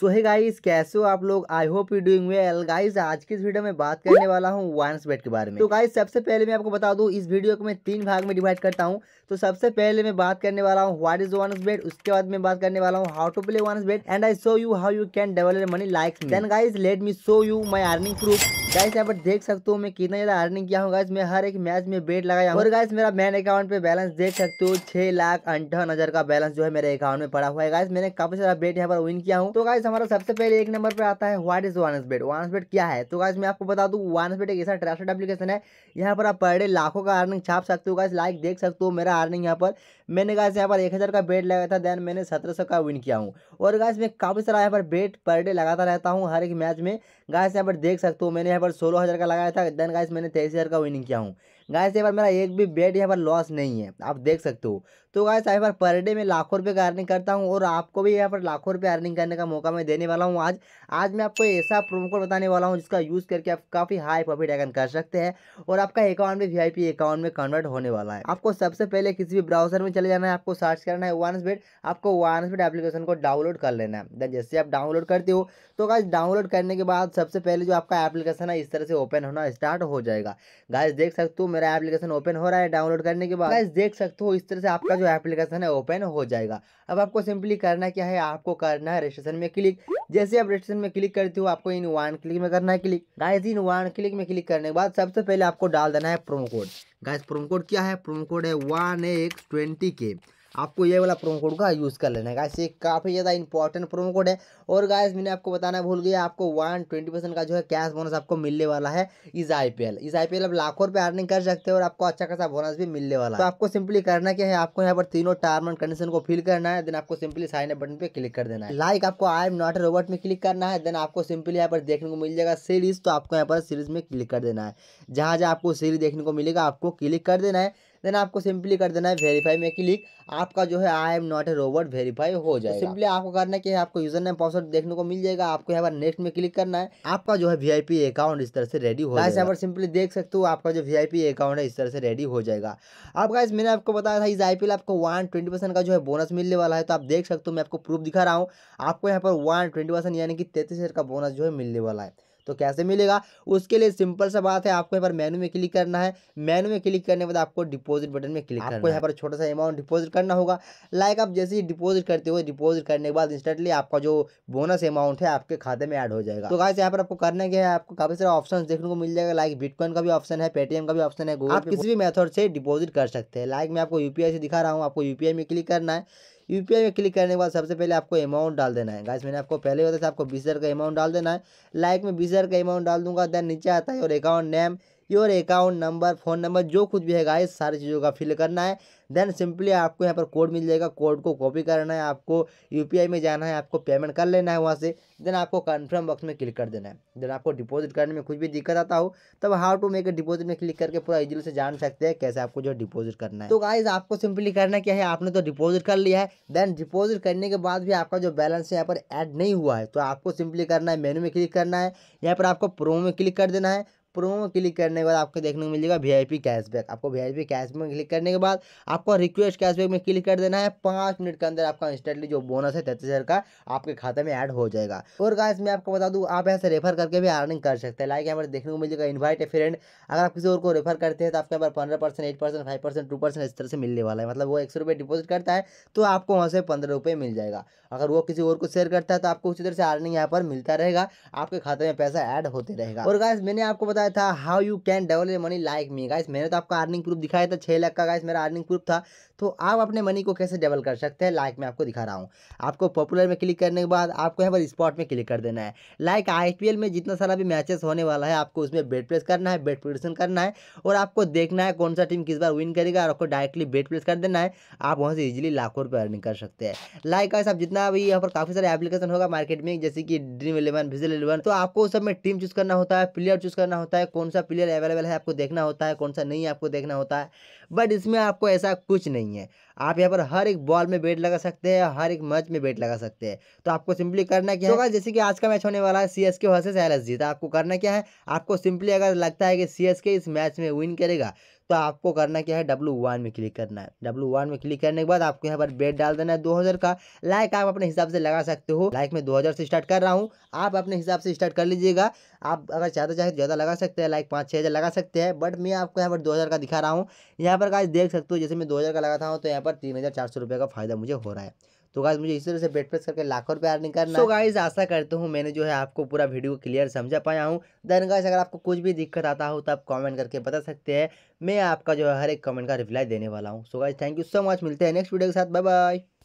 सो है गाइस कैसे हो आप लोग I hope you doing well guys आज की इस वीडियो में बात करने वाला हूँ वांस बेट के बारे में तो गाइस सबसे पहले मैं आपको बता दूँ इस वीडियो को मैं तीन भाग में डिवाइड करता हूँ तो सबसे पहले मैं बात करने वाला हूँ व्हाट इज वन बेट उसके बाद मैं बात करने वाला हूँ how to play one bet and I show you how you can develop money likes then guys let me show you my earning proof guys यहाँ पर देख सकते हो मैं कितना ज्यादा अर्निंग किया हूँ गाइस मैं हर एक मैच में बेट लगाया और गाइस मेरा मैन अकाउंट पे बैलेंस देख सकते हो छह लाख अंठावन हजार का बैलेंस जो है मेरे अकाउंट में पड़ा हुआ है गाइस मैंने काफी सारा बेट यहाँ पर विन किया हूँ तो गाइस हमारा सबसे पहले एक नंबर पर आता है व्हाट इज वानस बेट वानस बेट क्या है तो गाइस मैं आपको बता दू वानस बेट एक ऐसा ट्रस्टेड एप्लीकेशन है यहाँ पर आप पर लाखों का अर्निंग छाप सकते हो गाइस लाइक देख सकते हो मेरा अर्निंग यहाँ पर मैंने गाइस यहाँ पर एक हज़ार का बेट लगाया था देन मैंने सत्रह सौ का विन किया हूँ और गाइस मैं काफ़ी सारा यहाँ पर बेट पर डे लगाता रहता हूँ हर एक मैच में गाइस यहाँ पर देख सकते हो मैंने यहाँ पर सोलह हज़ार का लगाया था देन गाइस मैंने तेईस हज़ार का विनिंग किया हूँ गाय से मेरा एक भी बेड यहाँ पर लॉस नहीं है आप देख सकते हो तो गाय यहाँ पर पर डे में लाखों रुपये का अर्निंग करता हूँ और आपको भी यहाँ पर लाखों रुपये अर्निंग करने का मौका मैं देने वाला हूँ आज आज मैं आपको ऐसा प्रोमो कोड बताने वाला हूँ जिसका यूज़ करके आप काफ़ी हाई प्रॉफिट अर्न कर सकते हैं और आपका अकाउंट भी वी अकाउंट में कन्वर्ट होने वाला है आपको सबसे पहले किसी भी ब्राउजर में चले जाना है आपको सर्च करना है वन बेड आपको वन बेड एप्लीकेशन को डाउनलोड कर लेना है जैसे आप डाउनलोड करते हो तो गाय डाउनलोड करने के बाद सबसे पहले जो आपका एप्लीकेशन है इस तरह से ओपन होना स्टार्ट हो जाएगा गाय देख सकते हो मेरा एप्लीकेशन ओपन हो रहा है डाउनलोड करने के बाद गाइस देख सकते हो इस तरह से आपका जो एप्लीकेशन है ओपन हो जाएगा अब आपको सिंपली करना क्या है आपको करना है रजिस्ट्रेशन में क्लिक जैसे आप रजिस्ट्रेशन में क्लिक करते हो आपको इन वन क्लिक में करना है क्लिक गाइस इन वन क्लिक में क्लिक करने के बाद सबसे पहले आपको डाल देना है promo code guys promo code क्या है प्रोमो कोड है वन एक्स ट्वेंटी के आपको ये वाला प्रोमो कोड का यूज़ कर लेना है गाइस ये काफ़ी ज़्यादा इंपॉर्टेंट प्रोमो कोड है और गाइस मैंने आपको बताना भूल गया आपको वन ट्वेंटी परसेंट का जो है कैश बोनस आपको मिलने वाला है इस आई पी एल इस आई पी एल आप लाखों रुपये अर्निंग कर सकते हैं और आपको अच्छा खासा बोनस भी मिलने वाला है तो आपको सिंपली करना क्या है आपको यहाँ पर तीनों टर्म एंड कंडीशन को फिल करना है देन आपको सिंपली साइन अप बटन पर क्लिक कर देना है लाइक आपको आई एम नॉट रोबोट में क्लिक करना है देन आपको सिंपली यहाँ पर देखने को मिल जाएगा सीरीज तो आपको यहाँ पर सीरीज में क्लिक कर देना है जहाँ जहाँ आपको सीरीज देखने को मिलेगा आपको क्लिक कर देना है देन आपको सिंपली कर देना है वेरीफाई में क्लिक आपका जो है I am not a robot verify हो तो जाए सिंपली आपको करना है आपको यूजर नेम पासवर्ड देखने को मिल जाएगा आपको यहाँ पर नेक्स्ट में क्लिक करना है आपका जो है वीआईपी अकाउंट इस तरह से रेडी हो जाएगा यहाँ पर सिंपली देख सकते हो आपका जो वीआईपी अकाउंट है इस तरह से रेडी हो जाएगा अब इस मैंने आपको बताया था इस आई आपको वन ट्वेंटी परसेंट का जो है बोनस मिलने वाला है तो आप देख सकते हो मैं आपको प्रूफ दिखा रहा हूँ आपको यहाँ पर वन ट्वेंटी परसेंट यानी कि तैतीस का बोनस जो है मिलने वाला है तो कैसे मिलेगा उसके लिए सिंपल सा बात है आपको यहाँ पर मेनू में क्लिक करना है मेनू में क्लिक करने के बाद आपको डिपोजिट बटन में क्लिक आपको यहाँ पर छोटा सा अमाउंट डिपोजिट करना होगा लाइक आप जैसे ही डिपोजिट करते हो डिपोजिट करने के बाद इंस्टेंटली आपका जो बोनस अमाउंट है आपके खाते में ऐड हो जाएगा तो गाइस यहाँ पर आपको करने के आपको काफी सारे ऑप्शन देखने को मिल जाएगा लाइक बिटकॉइन का भी ऑप्शन है पेटीएम का भी ऑप्शन है आप किसी भी मेथड से डिपोजिट कर सकते हैं लाइक मैं आपको यूपीआई से दिखा रहा हूँ आपको यूपीआई में क्लिक करना है यू में क्लिक करने के बाद सबसे पहले आपको अमाउंट डाल देना है गाइस मैंने आपको पहले बताया था आपको बीस का अमाउंट डाल देना है लाइक में बीस का अमाउंट डाल दूंगा देन नीचे आता है और account name your account number phone number जो कुछ भी है गाइस सारी चीज़ों का फिल करना है देन सिंपली आपको यहाँ पर कोड मिल जाएगा कोड को कॉपी करना है आपको यूपीआई में जाना है आपको पेमेंट कर लेना है वहाँ से देन आपको कन्फर्म बॉक्स में क्लिक कर देना है देन आपको डिपोजिट करने में कुछ भी दिक्कत आता हो तब हाउ टू मेक डिपोजिट में क्लिक करके पूरा इजिली से जान सकते हैं कैसे आपको जो डिपोज़िट करना है तो गाइज आपको सिंपली करना क्या है आपने तो डिपॉजिट कर लिया है देन डिपोजिट करने के बाद भी आपका जो बैलेंस है यहाँ पर एड नहीं हुआ है तो आपको सिंपली करना है मेनू में क्लिक करना है यहाँ पर आपको प्रोमो में क्लिक कर देना है प्रोमो क्लिक करने के बाद आपको देखने को मिलेगा वी आई पी कैशबैक आपको वी आई पी कैशबैक में क्लिक करने के बाद आपको रिक्वेस्ट कैशबैक में क्लिक कर देना है पाँच मिनट के अंदर आपका इंस्टेंटली जो बोनस है तैतीस हज़ार का आपके खाते में ऐड हो जाएगा और गाइस मैं आपको बता दूँ आप ऐसे रेफर करके भी अर्निंग कर सकते हैं लाइक यहाँ पर देखने को मिलेगा इन्वाइट ए फ्रेंड अगर आप किसी और को रेफर करते हैं तो आपके यहाँ पर पंद्रह percent eight percent five percent two percent इस तरह से मिलने वाला है मतलब वो एक सौ रुपये डिपॉजिट करता है तो आपको वहाँ से पंद्रह रुपये मिल जाएगा अगर वो किसी और को शेयर करता है तो आपको उसी तरह से अर्निंग यहाँ पर मिलता रहेगा आपके खाते में पैसा ऐड होते रहेगा और गाइस मैंने आपको बताया बताया था how you can double your money like me guys मैंने तो आपको अर्निंग प्रूफ दिखाया था छः लाख का गाइस मेरा अर्निंग प्रूफ था तो आप अपने मनी को कैसे डबल कर सकते हैं लाइक मैं आपको दिखा रहा हूँ आपको पॉपुलर में क्लिक करने के बाद आपको यहाँ पर स्पॉट में क्लिक कर देना है लाइक आई में जितना सारा भी मैचेस होने वाला है आपको उसमें बेट प्लेस करना है बेट प्रोडिक्शन करना है और आपको देखना है कौन सा टीम किस बार विन करेगा और आपको डायरेक्टली बेट प्लेस कर देना है आप वहाँ से इजिली लाखों रुपये अर्निंग कर सकते हैं लाइक गाइस आप जितना भी यहाँ पर काफ़ी सारे एप्लीकेशन होगा मार्केट में जैसे कि ड्रीम इलेवन फिजल इलेवन तो आपको उस सब में टीम चूज करना होता है प्लेयर चूज करना होता है होता है कौन सा प्लेयर अवेलेबल है आपको देखना होता है कौन सा नहीं है आपको देखना होता है बट इसमें आपको ऐसा कुछ नहीं है आप यहाँ पर हर एक बॉल में बेट लगा सकते हैं हर एक मैच में बेट लगा सकते हैं तो आपको सिंपली करना क्या तो होगा जैसे कि आज का मैच होने वाला है C S K versus L S G तो आपको करना क्या है आपको सिंपली अगर लगता है कि सी एस के इस मैच में विन करेगा तो आपको करना क्या है डब्लू वन में क्लिक करना है डब्लू वन में क्लिक करने के बाद आपको यहाँ पर बेट डाल देना है दो हज़ार का लाइक आप अपने हिसाब से लगा सकते हो लाइक मैं दो हज़ार से स्टार्ट कर रहा हूँ आप अपने हिसाब से स्टार्ट कर लीजिएगा आप अगर चाहते चाहे तो ज़्यादा लगा सकते हैं लाइक पाँच छः हज़ार लगा सकते हैं बट मैं आपको यहाँ पर दो हज़ार का दिखा रहा हूँ यहाँ पर का देख सकते हो जैसे मैं दो हज़ार का लगाता हूँ तो यहाँ पर तीन हज़ार चार सौ रुपये का फायदा मुझे हो रहा है तो गाइज मुझे इसी तरह से बेट प्रेस करके लाखों रुपये अर्निंग करना तो गाइज आशा करता हूँ मैंने जो है आपको पूरा वीडियो क्लियर समझा पाया हूँ देन गाइज अगर आपको कुछ भी दिक्कत आता हो तो आप कॉमेंट करके बता सकते हैं मैं आपका जो है हर एक कमेंट का रिप्लाई देने वाला हूँ so guys thank you so much मिलते हैं नेक्स्ट वीडियो के साथ बाय बाय